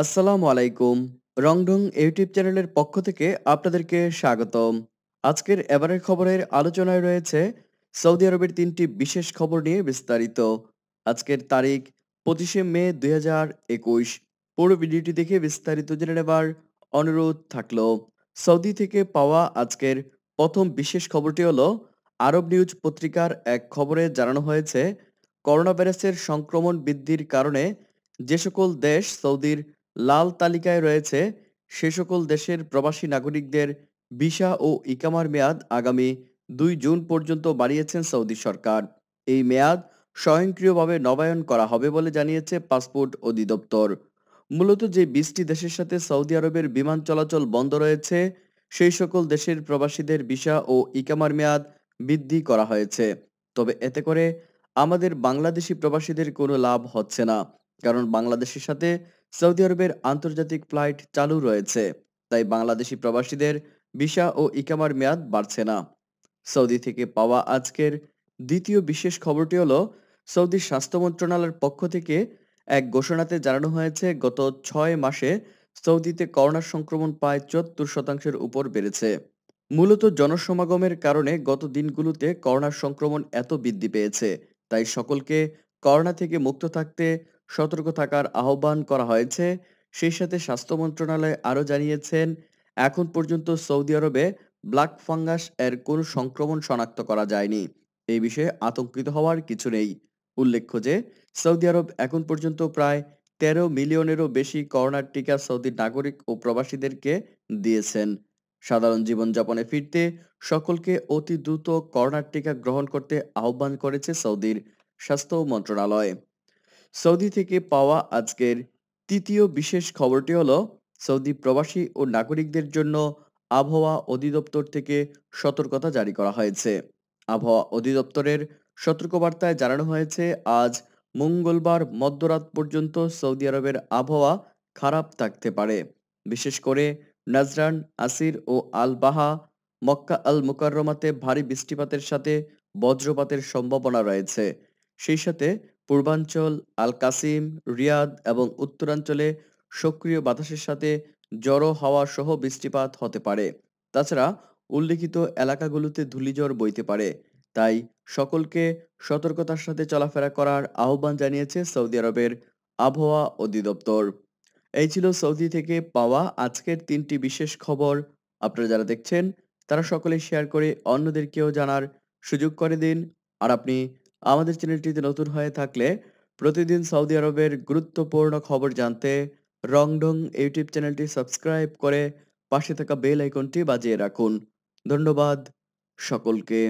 আসসালামু আলাইকুম রংডং ইউটিউব চ্যানেলের পক্ষ থেকে আপনাদেরকে স্বাগতম আজকের এবারের খবরের আলোচনায় রয়েছে সৌদি আরবের তিনটি বিশেষ খবর নিয়ে বিস্তারিত আজকের তারিখ পঁচিশে মে দুই পুরো ভিডিওটি দেখে বিস্তারিত জেনে নেবার অনুরোধ থাকলো সৌদি থেকে পাওয়া আজকের প্রথম বিশেষ খবরটি হলো আরব নিউজ পত্রিকার এক খবরে জানানো হয়েছে করোনা ভাইরাসের সংক্রমণ বৃদ্ধির কারণে যে সকল দেশ সৌদির লাল তালিকায় রয়েছে সে সকল দেশের প্রবাসী নাগরিকদের ভিসা ও ইকামার মেয়াদ আগামী দুই জুন পর্যন্ত বাড়িয়েছেন সৌদি সরকার এই মেয়াদ স্বয়ংক্রিয়ভাবে নবায়ন করা হবে বলে জানিয়েছে পাসপোর্ট অধিদপ্তর মূলত যে বিশটি দেশের সাথে সৌদি আরবের বিমান চলাচল বন্ধ রয়েছে সেই সকল দেশের প্রবাসীদের ভিসা ও ইকামার মেয়াদ বৃদ্ধি করা হয়েছে তবে এতে করে আমাদের বাংলাদেশি প্রবাসীদের কোনো লাভ হচ্ছে না কারণ বাংলাদেশের সাথে সৌদি আরবের আন্তর্জাতিক ফ্লাইট চালু রয়েছে তাই বাংলাদেশি প্রবাসীদের ভিসা ও ইকামার মেয়াদ বাড়ছে না সৌদি থেকে পাওয়া আজকের দ্বিতীয় বিশেষ খবরটি হলো সৌদি স্বাস্থ্য মন্ত্রণালয়ের পক্ষ থেকে এক ঘোষণাতে জানানো হয়েছে গত ছয় মাসে সৌদিতে করোনা সংক্রমণ প্রায় চুয়াত্তর শতাংশের উপর বেড়েছে মূলত জনসমাগমের কারণে গত দিনগুলোতে করোনার সংক্রমণ এত বৃদ্ধি পেয়েছে তাই সকলকে করোনা থেকে মুক্ত থাকতে সতর্ক থাকার আহ্বান করা হয়েছে সেই সাথে স্বাস্থ্য মন্ত্রণালয় আরও জানিয়েছেন এখন পর্যন্ত সৌদি আরবে ব্ল্যাক ফাঙ্গাস এর কোন সংক্রমণ শনাক্ত করা যায়নি এই বিষয়ে আতঙ্কিত হওয়ার কিছু নেই উল্লেখ্য যে সৌদি আরব এখন পর্যন্ত প্রায় তেরো মিলিয়নেরও বেশি করোনার টিকা সৌদি নাগরিক ও প্রবাসীদেরকে দিয়েছেন সাধারণ জীবনযাপনে ফিরতে সকলকে অতি দ্রুত করোনার টিকা গ্রহণ করতে আহ্বান করেছে সৌদির স্বাস্থ্য মন্ত্রণালয় সৌদি থেকে পাওয়া আজকের তৃতীয় বিশেষ খবরটি হলো সৌদি প্রবাসী ও নাগরিকদের জন্য আবহাওয়া অধিদপ্তর থেকে সতর্কতা জারি করা হয়েছে আবহাওয়া অধিদপ্তরের সতর্কবার্তায় জানানো হয়েছে আজ মঙ্গলবার মধ্যরাত পর্যন্ত সৌদি আরবের আবহাওয়া খারাপ থাকতে পারে বিশেষ করে নাজরান আসির ও আল বাহা মক্কা আল মুকাররমাতে ভারী বৃষ্টিপাতের সাথে বজ্রপাতের সম্ভাবনা রয়েছে সেই সাথে পূর্বাঞ্চল আল কাসিম রিয়াদ এবং উত্তরাঞ্চলে সক্রিয় বাতাসের সাথে জড়ো হওয়া সহ বৃষ্টিপাত হতে পারে তাছাড়া উল্লেখিত এলাকাগুলোতে ধুলিঝড় বইতে পারে তাই সকলকে সতর্কতার সাথে চলাফেরা করার আহ্বান জানিয়েছে সৌদি আরবের আবহাওয়া অধিদপ্তর এই ছিল সৌদি থেকে পাওয়া আজকের তিনটি বিশেষ খবর আপনারা যারা দেখছেন তারা সকলে শেয়ার করে অন্যদেরকেও জানার সুযোগ করে দিন আর আপনি আমাদের চ্যানেলটিতে নতুন হয়ে থাকলে প্রতিদিন সৌদি আরবের গুরুত্বপূর্ণ খবর জানতে রংডং ইউটিউব চ্যানেলটি সাবস্ক্রাইব করে পাশে থাকা বেল আইকনটি বাজিয়ে রাখুন ধন্যবাদ সকলকে